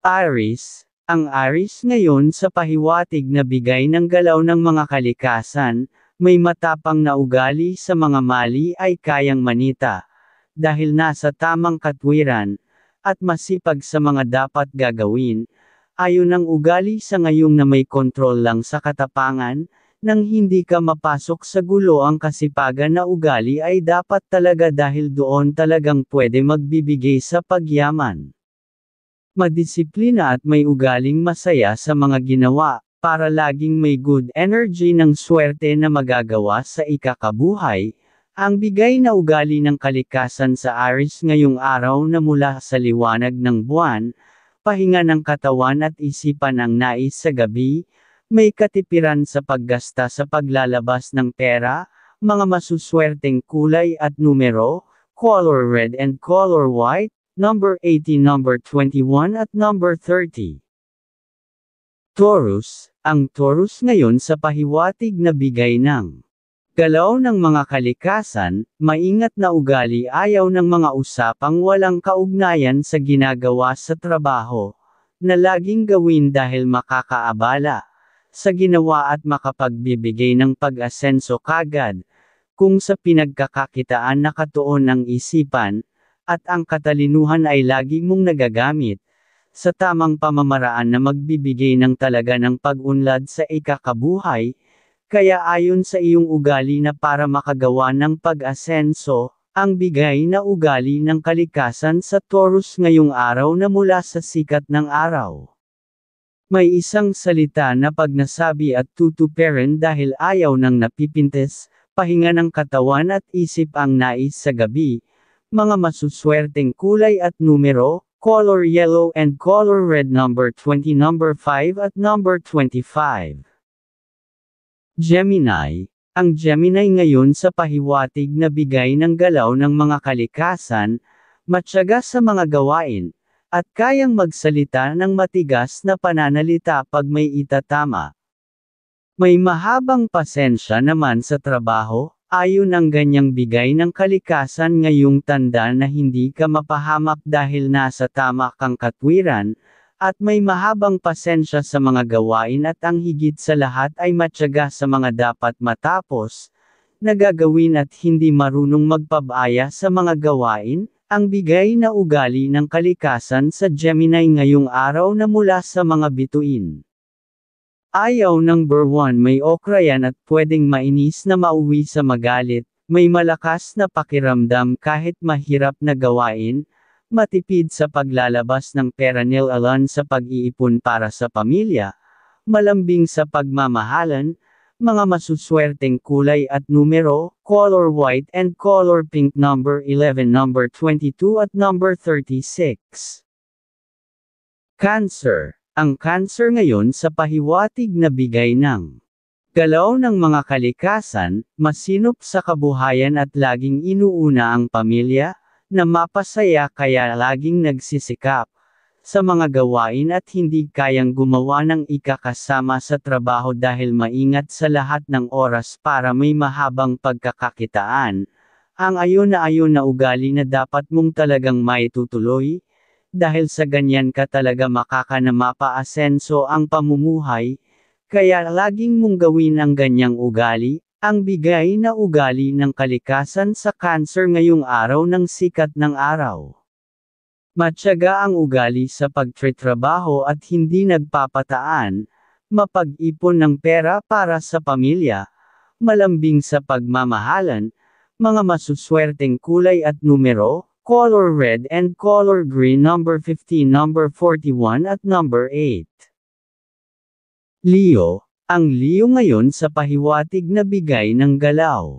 Aris, ang Aris ngayon sa pahiwatig na bigay ng galaw ng mga kalikasan, may matapang na ugali sa mga mali ay kayang manita, dahil nasa tamang katwiran, at masipag sa mga dapat gagawin, ayon ang ugali sa ngayong na may kontrol lang sa katapangan, nang hindi ka mapasok sa gulo ang kasipagan na ugali ay dapat talaga dahil doon talagang pwede magbibigay sa pagyaman madisiplina at may ugaling masaya sa mga ginawa, para laging may good energy ng swerte na magagawa sa ikakabuhay. Ang bigay na ugali ng kalikasan sa Aris ngayong araw na mula sa liwanag ng buwan, pahinga ng katawan at isipan ang nais sa gabi, may katipiran sa paggasta sa paglalabas ng pera, mga masuswerteng kulay at numero, color red and color white, number 80, number 21 at number 30. Taurus, ang Taurus ngayon sa pahiwatig na bigay ng galaw ng mga kalikasan, maingat na ugali ayaw ng mga usapang walang kaugnayan sa ginagawa sa trabaho, na laging gawin dahil makakaabala sa ginawa at makapagbibigay ng pag-asenso kagad, kung sa pinagkakakitaan nakatuon ang isipan, at ang katalinuhan ay lagi mong nagagamit sa tamang pamamaraan na magbibigay ng talaga ng pag-unlad sa ikakabuhay, kaya ayon sa iyong ugali na para makagawa ng pag-asenso, ang bigay na ugali ng kalikasan sa Taurus ngayong araw na mula sa sikat ng araw. May isang salita na pagnasabi at tutuperin dahil ayaw ng napipintes, pahinga ng katawan at isip ang nais sa gabi, mga masuswerteng kulay at numero, color yellow and color red number 20 number 5 at number 25. Gemini, ang Gemini ngayon sa pahiwatig na bigay ng galaw ng mga kalikasan, matyaga sa mga gawain, at kayang magsalita ng matigas na pananalita pag may itatama. May mahabang pasensya naman sa trabaho, Ayon ang ganyang bigay ng kalikasan ngayong tanda na hindi ka mapahamak dahil nasa tama kang katwiran, at may mahabang pasensya sa mga gawain at ang higit sa lahat ay matyaga sa mga dapat matapos, nagagawin at hindi marunong magpabaya sa mga gawain, ang bigay na ugali ng kalikasan sa Gemini ngayong araw na mula sa mga bituin. Ayaw ng Berwan may okrayan at pwedeng mainis na mauwi sa magalit, may malakas na pakiramdam kahit mahirap na gawain, matipid sa paglalabas ng pera nil Alan sa pag-iipon para sa pamilya, malambing sa pagmamahalan, mga masuswerteng kulay at numero, color white and color pink number 11 number 22 at number 36. Cancer ang cancer ngayon sa pahiwatig na bigay ng galaw ng mga kalikasan, masinop sa kabuhayan at laging inuuna ang pamilya, na mapasaya kaya laging nagsisikap sa mga gawain at hindi kayang gumawa ng ikakasama sa trabaho dahil maingat sa lahat ng oras para may mahabang pagkakakitaan, ang ayon na ayon na ugali na dapat mong talagang maitutuloy, dahil sa ganyan ka talaga makakanamapaasenso ang pamumuhay, kaya laging mong gawin ang ganyang ugali, ang bigay na ugali ng kalikasan sa cancer ngayong araw ng sikat ng araw. Matyaga ang ugali sa pagtretrabaho at hindi nagpapataan, mapag-ipon ng pera para sa pamilya, malambing sa pagmamahalan, mga masuswerteng kulay at numero, color red and color green number 15 number 41 at number 8. Leo, ang Leo ngayon sa pahiwatig na bigay ng galaw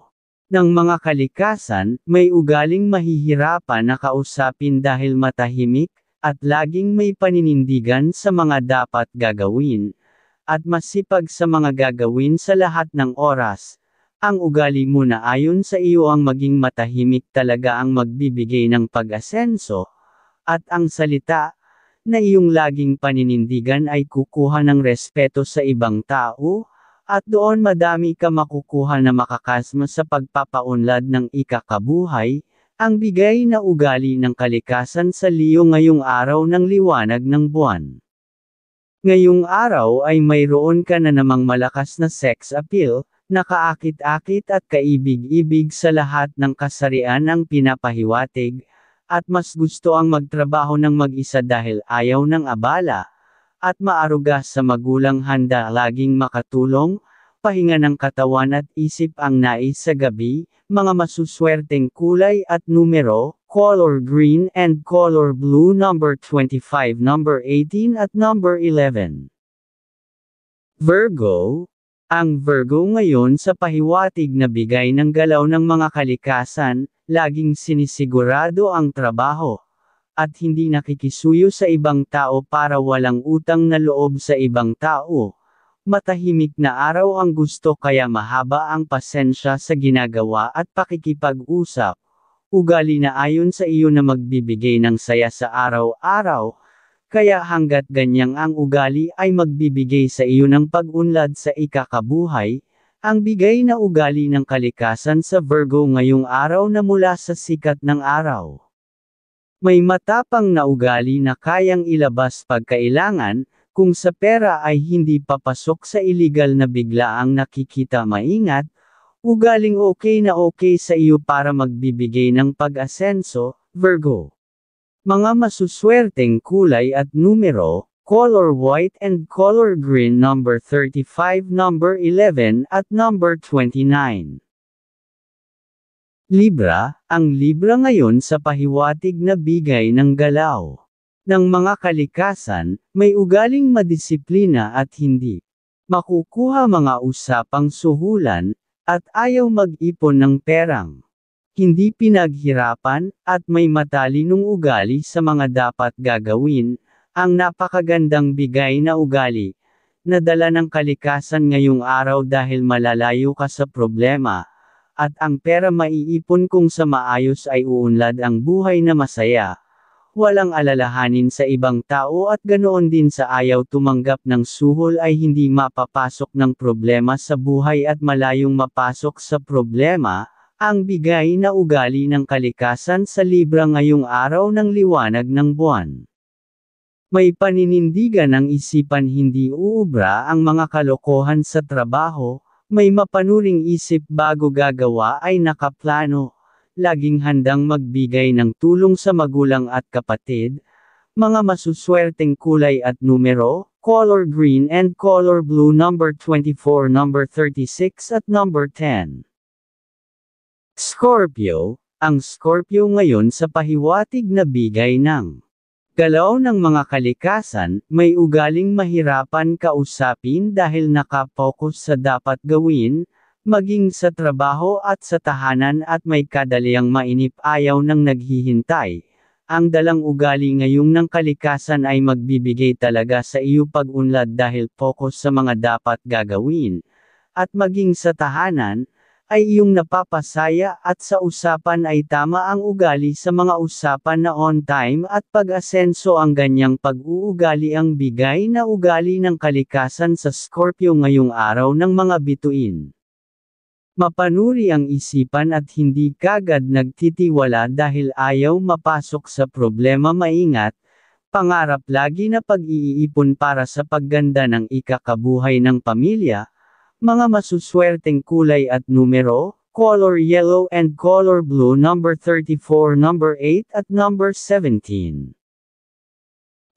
Nang mga kalikasan, may ugaling mahihirapan na kausapin dahil matahimik, at laging may paninindigan sa mga dapat gagawin, at masipag sa mga gagawin sa lahat ng oras, ang ugali mo na ayon sa iyo ang maging matahimik talaga ang magbibigay ng pag-asenso, at ang salita, na iyong laging paninindigan ay kukuha ng respeto sa ibang tao, at doon madami ka makukuha na makakasma sa pagpapaunlad ng ikakabuhay, ang bigay na ugali ng kalikasan sa liyo ngayong araw ng liwanag ng buwan. Ngayong araw ay mayroon ka na namang malakas na sex appeal, nakaakit-akit at kaibig-ibig sa lahat ng kasarian ang pinapahiwatig, at mas gusto ang magtrabaho ng mag-isa dahil ayaw ng abala, at maaruga sa magulang handa laging makatulong, pahinga ng katawan at isip ang nais sa gabi, mga masuswerteng kulay at numero, color green and color blue number 25, number 18 at number 11. Virgo, ang Virgo ngayon sa pahiwatig na bigay ng galaw ng mga kalikasan, laging sinisigurado ang trabaho. At hindi nakikisuyo sa ibang tao para walang utang na loob sa ibang tao. Matahimik na araw ang gusto kaya mahaba ang pasensya sa ginagawa at pakikipag-usap. Ugali na ayon sa iyo na magbibigay ng saya sa araw-araw, kaya hanggat ganyang ang ugali ay magbibigay sa iyo ng pag-unlad sa ikakabuhay, ang bigay na ugali ng kalikasan sa Virgo ngayong araw na mula sa sikat ng araw. May matapang na ugali na kayang ilabas pagkailangan, kung sa pera ay hindi papasok sa illegal na bigla ang nakikita maingat, ugaling okay na okay sa iyo para magbibigay ng pag-asenso, Virgo. Mga masuswerteng kulay at numero, color white and color green number 35, number 11 at number 29. Libra, ang Libra ngayon sa pahiwatig na bigay ng galaw. Ng mga kalikasan, may ugaling madisiplina at hindi. Makukuha mga usapang suhulan, at ayaw mag-ipon ng perang hindi pinaghirapan, at may matalinong ugali sa mga dapat gagawin, ang napakagandang bigay na ugali, na dala ng kalikasan ngayong araw dahil malalayo ka sa problema, at ang pera maiipon kung sa maayos ay uunlad ang buhay na masaya. Walang alalahanin sa ibang tao at ganoon din sa ayaw tumanggap ng suhol ay hindi mapapasok ng problema sa buhay at malayong mapasok sa problema, ang bigay na ugali ng kalikasan sa Libra ngayong araw ng liwanag ng buwan. May paninindigan ng isipan hindi uubra ang mga kalokohan sa trabaho, may mapanuring isip bago gagawa ay nakaplano, laging handang magbigay ng tulong sa magulang at kapatid, mga masuswerteng kulay at numero, color green and color blue number 24 number 36 at number 10. Scorpio, ang Scorpio ngayon sa pahiwatig na bigay ng galaw ng mga kalikasan, may ugaling mahirapan kausapin dahil nakapokus sa dapat gawin, maging sa trabaho at sa tahanan at may kadaliang mainip ayaw ng naghihintay. Ang dalang ugali ngayong ng kalikasan ay magbibigay talaga sa iyo pag-unlad dahil pokus sa mga dapat gagawin, at maging sa tahanan, ay iyong napapasaya at sa usapan ay tama ang ugali sa mga usapan na on time at pag-asenso ang ganyang pag-uugali ang bigay na ugali ng kalikasan sa Scorpio ngayong araw ng mga bituin. Mapanuri ang isipan at hindi kagad nagtitiwala dahil ayaw mapasok sa problema maingat, pangarap lagi na pag-iipon para sa pagganda ng ikakabuhay ng pamilya, mga masuswerteng kulay at numero, color yellow and color blue number 34, number 8 at number 17.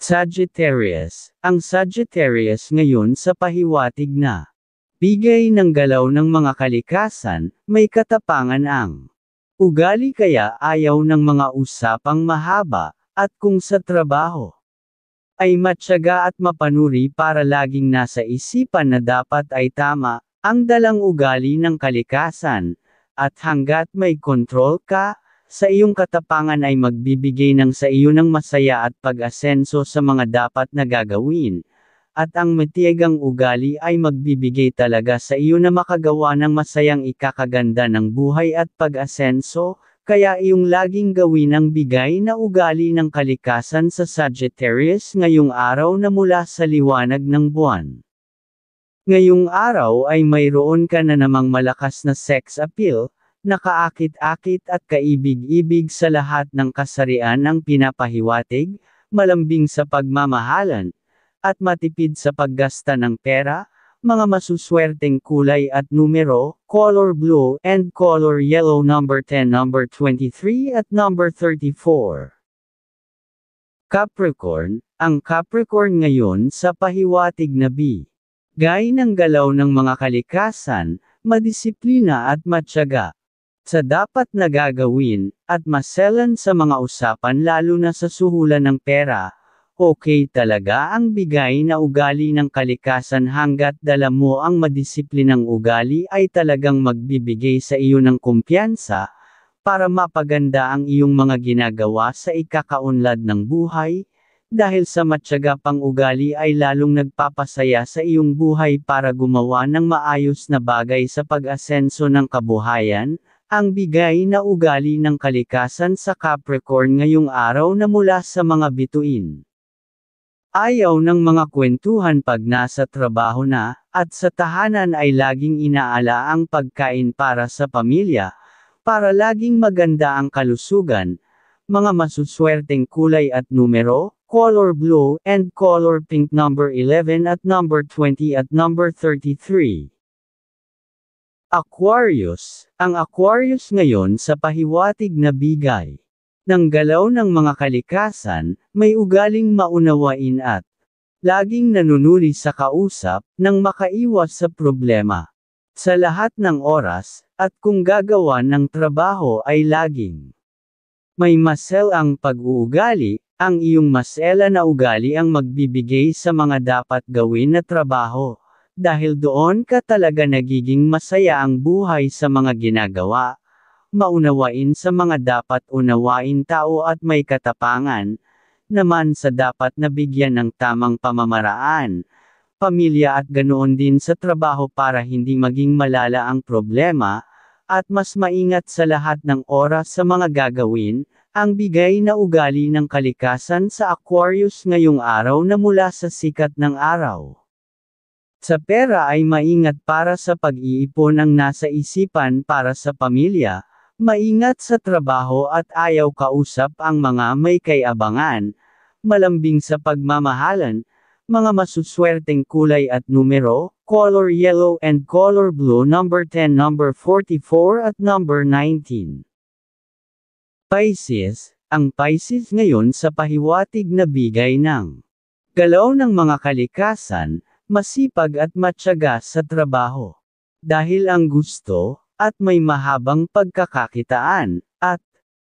Sagittarius, ang Sagittarius ngayon sa pahiwatig na bigay ng galaw ng mga kalikasan, may katapangan ang ugali kaya ayaw ng mga usapang mahaba, at kung sa trabaho ay matyaga at mapanuri para laging nasa isipan na dapat ay tama, ang dalang ugali ng kalikasan, at hanggat may kontrol ka, sa iyong katapangan ay magbibigay ng sa iyo ng masaya at pag-asenso sa mga dapat na gagawin, at ang matiyagang ugali ay magbibigay talaga sa iyo na makagawa ng masayang ikakaganda ng buhay at pag-asenso, kaya iyong laging gawin ang bigay na ugali ng kalikasan sa Sagittarius ngayong araw na mula sa liwanag ng buwan. Ngayong araw ay mayroon ka na namang malakas na sex appeal, nakaakit-akit at kaibig-ibig sa lahat ng kasarian ang pinapahiwatig, malambing sa pagmamahalan, at matipid sa paggasta ng pera, mga masuswerteng kulay at numero, color blue and color yellow number 10, number 23 at number 34. Capricorn, ang Capricorn ngayon sa pahiwatig na B. Gay ng galaw ng mga kalikasan, madisiplina at matyaga. Sa dapat na gagawin, at maselan sa mga usapan lalo na sa suhulan ng pera, okay talaga ang bigay na ugali ng kalikasan hanggat dala mo ang madisiplinang ugali ay talagang magbibigay sa iyo ng kumpiyansa, para mapaganda ang iyong mga ginagawa sa ikakaunlad ng buhay, dahil sa matyaga pang ugali ay lalong nagpapasaya sa iyong buhay para gumawa ng maayos na bagay sa pag-asenso ng kabuhayan, ang bigay na ugali ng kalikasan sa Capricorn ngayong araw na mula sa mga bituin. Ayaw ng mga kwentuhan pag nasa trabaho na, at sa tahanan ay laging inaala ang pagkain para sa pamilya, para laging maganda ang kalusugan, mga masuswerteng kulay at numero, color blue and color pink number 11 at number 20 at number 33. Aquarius, ang Aquarius ngayon sa pahiwatig na bigay ng galaw ng mga kalikasan, may ugaling maunawain at laging nanunuri sa kausap nang makaiwas sa problema. Sa lahat ng oras, at kung gagawa ng trabaho ay laging may masel ang pag-uugali, ang iyong masela na ugali ang magbibigay sa mga dapat gawin na trabaho, dahil doon ka talaga nagiging masaya ang buhay sa mga ginagawa maunawain sa mga dapat unawain tao at may katapangan, naman sa dapat nabigyan ng tamang pamamaraan, pamilya at ganoon din sa trabaho para hindi maging malala ang problema, at mas maingat sa lahat ng oras sa mga gagawin, ang bigay na ugali ng kalikasan sa Aquarius ngayong araw na mula sa sikat ng araw. Sa pera ay maingat para sa pag-iipon ang nasa isipan para sa pamilya, Maingat sa trabaho at ayaw kausap ang mga may kayabangan, malambing sa pagmamahalan, mga masuswerteng kulay at numero, color yellow and color blue number 10 number 44 at number 19. Pisces, ang Pisces ngayon sa pahiwatig na bigay ng galaw ng mga kalikasan, masipag at matyaga sa trabaho. Dahil ang gusto, at may mahabang pagkakakitaan, at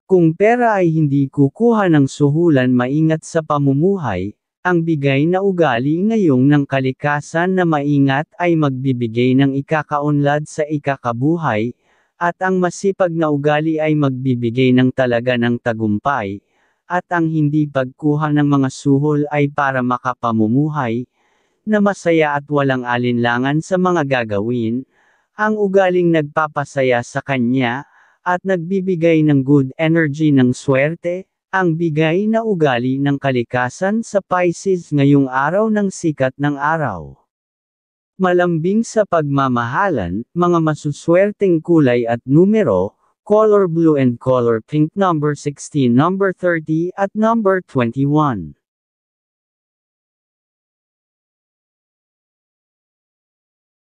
kung pera ay hindi kukuha ng suhulan maingat sa pamumuhay, ang bigay na ugali ngayong ng kalikasan na maingat ay magbibigay ng ikakaunlad sa ikakabuhay, at ang masipag na ugali ay magbibigay ng talaga ng tagumpay, at ang hindi pagkuha ng mga suhol ay para makapamumuhay, na masaya at walang alinlangan sa mga gagawin, ang ugaling nagpapasaya sa kanya, at nagbibigay ng good energy ng swerte, ang bigay na ugali ng kalikasan sa Pisces ngayong araw ng sikat ng araw. Malambing sa pagmamahalan, mga masuswerteng kulay at numero, color blue and color pink number 16 number 30 at number 21.